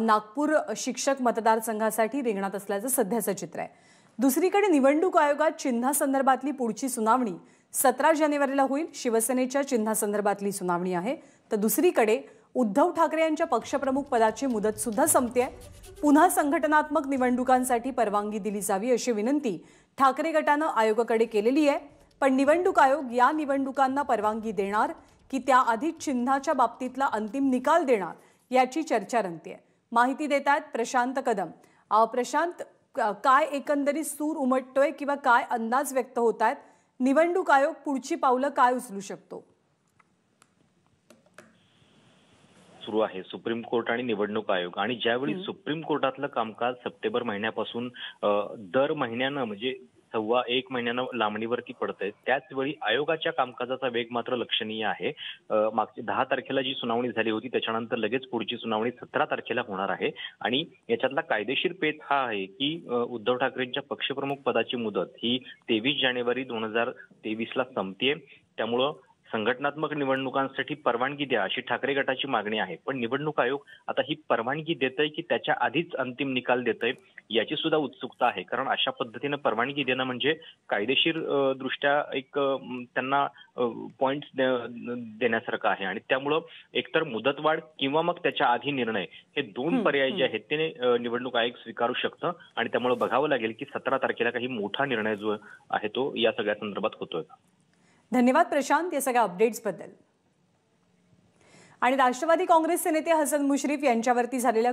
नागपूर शिक्षक मतदारसंघासाठी रिंगणात असल्याचं सध्याचं चित्र आहे दुसरीकडे निवडणूक आयोगात चिन्हासंदर्भातली पुढची सुनावणी सतरा जानेवारीला होईल शिवसेनेच्या चिन्हासंदर्भातली सुनावणी आहे तर दुसरीकडे उद्धव ठाकरे यांच्या पक्षप्रमुख पदाची मुदत सुद्धा संपते पुन्हा संघटनात्मक निवडणुकांसाठी परवानगी दिली जावी अशी विनंती ठाकरे गटानं आयोगाकडे केलेली आहे पण निवडणूक आयोग या निवडणुकांना परवानगी देणार की त्याआधी चिन्हाच्या बाबतीतला अंतिम निकाल देणार याची चर्चा रंगते आहे माहिती देत आहेत प्रशांत कदम प्रशांत काय एकंदरीत सूर उमटतोय किंवा काय अंदाज व्यक्त होत आहेत निवडणूक आयोग पुढची पावलं काय उचलू शकतो सुरू आहे सुप्रीम कोर्ट आणि निवडणूक आयोग आणि ज्यावेळी सुप्रीम कोर्टातलं कामकाज सप्टेंबर महिन्यापासून दर महिन्यानं म्हणजे सव्वा एक महिन्यानं लांबणीवरती पडतंय त्याच वेळी आयोगाच्या कामकाजाचा वेग मात्र लक्षणीय आहे मागच्या दहा तारखेला जी सुनावणी झाली होती त्याच्यानंतर लगेच पुढची सुनावणी सतरा तारखेला होणार आहे आणि याच्यातला कायदेशीर पेच हा आहे की उद्धव ठाकरेंच्या पक्षप्रमुख पदाची मुदत ही तेवीस जानेवारी दोन हजार तेवीसला संपते त्यामुळं संघटनात्मक निवडणुकांसाठी परवानगी द्या अशी ठाकरे गटाची मागणी आहे पण निवडणूक आयोग आता ही परवानगी देत आहे की त्याच्या आधीच अंतिम निकाल देत आहे याची सुद्धा उत्सुकता आहे कारण अशा पद्धतीने परवानगी देणं म्हणजे कायदेशीर दृष्ट्या एक त्यांना पॉइंट देण्यासारखं आहे आणि त्यामुळं एकतर मुदतवाढ किंवा मग त्याच्या आधी निर्णय हे दोन पर्याय जे आहेत ते निवडणूक आयोग स्वीकारू शकतं आणि त्यामुळे बघावं लागेल की सतरा तारखेला काही मोठा निर्णय जो आहे तो या सगळ्या संदर्भात होतोय का धन्यवाद प्रशांत या सगळ्या अपडेट्सबद्दल आणि राष्ट्रवादी काँग्रेसचे नेते हसन मुश्रीफ यांच्यावरती झालेल्या